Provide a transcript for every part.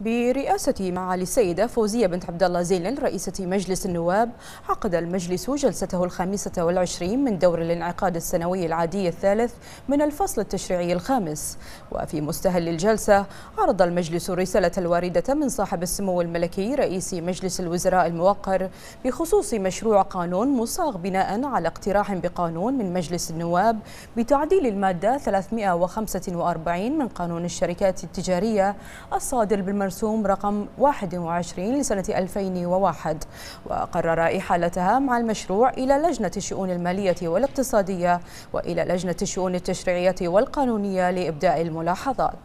برئاسة معالي السيدة فوزية بنت عبد الله زيلن رئيسة مجلس النواب عقد المجلس جلسته الخامسة والعشرين من دور الانعقاد السنوي العادي الثالث من الفصل التشريعي الخامس وفي مستهل الجلسة عرض المجلس الرسالة الواردة من صاحب السمو الملكي رئيس مجلس الوزراء الموقر بخصوص مشروع قانون مصاغ بناء على اقتراح بقانون من مجلس النواب بتعديل المادة 345 من قانون الشركات التجارية الصادر بالمنطقة المرسوم رقم 21 لسنة 2001 وقرر إحالتها مع المشروع إلى لجنة الشؤون المالية والاقتصادية وإلى لجنة الشؤون التشريعية والقانونية لإبداء الملاحظات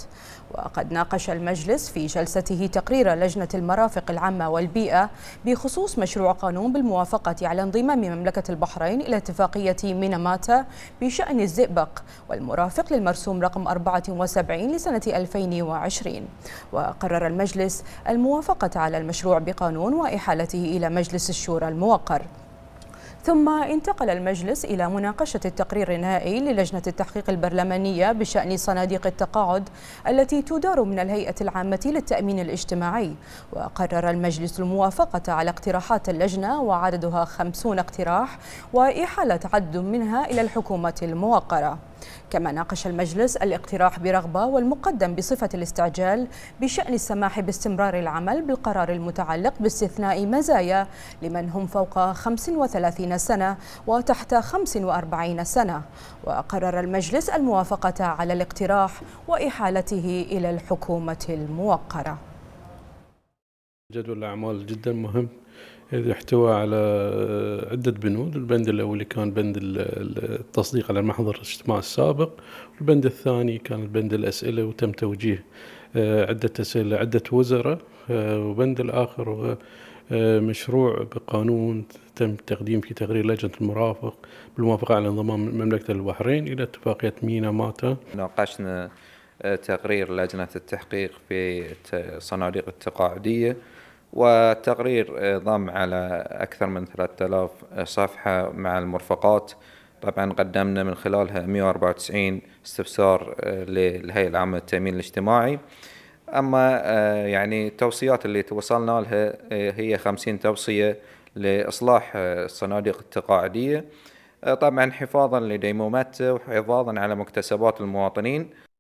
وقد ناقش المجلس في جلسته تقرير لجنة المرافق العامة والبيئة بخصوص مشروع قانون بالموافقة على انضمام مملكة البحرين إلى اتفاقية ميناماتا بشأن الزئبق والمرافق للمرسوم رقم 74 لسنة 2020 وقرر المجلس الموافقة على المشروع بقانون وإحالته إلى مجلس الشورى الموقر ثم انتقل المجلس إلى مناقشة التقرير النهائي للجنة التحقيق البرلمانية بشأن صناديق التقاعد التي تدار من الهيئة العامة للتأمين الاجتماعي وقرر المجلس الموافقة على اقتراحات اللجنة وعددها خمسون اقتراح وإحالة عدد منها إلى الحكومة الموقرة كما ناقش المجلس الاقتراح برغبة والمقدم بصفة الاستعجال بشأن السماح باستمرار العمل بالقرار المتعلق باستثناء مزايا لمن هم فوق 35 سنة وتحت 45 سنة وقرر المجلس الموافقة على الاقتراح وإحالته إلى الحكومة الموقرة جدول الأعمال جدا مهم إذ يحتوى على عدة بنود البند الأولي كان بند التصديق على محضر الاجتماع السابق والبند الثاني كان بند الأسئلة وتم توجيه آه، عدة أسئلة عدة وزراء آه، وبند الآخر هو آه، مشروع بقانون تم تقديم في تقرير لجنة المرافق بالموافقة على انضمام مملكة البحرين إلى اتفاقية مينا ماتا ناقشنا تقرير لجنة التحقيق في الصناديق التقاعدية والتقرير ضم على أكثر من 3000 صفحة مع المرفقات طبعا قدمنا من خلالها 194 استفسار للهيئة آه، العامة للتأمين الاجتماعي أما آه، يعني التوصيات اللي توصلنا لها آه، هي 50 توصية لإصلاح الصناديق التقاعدية طبعا حفاظا لديمومته وحفاظا على مكتسبات المواطنين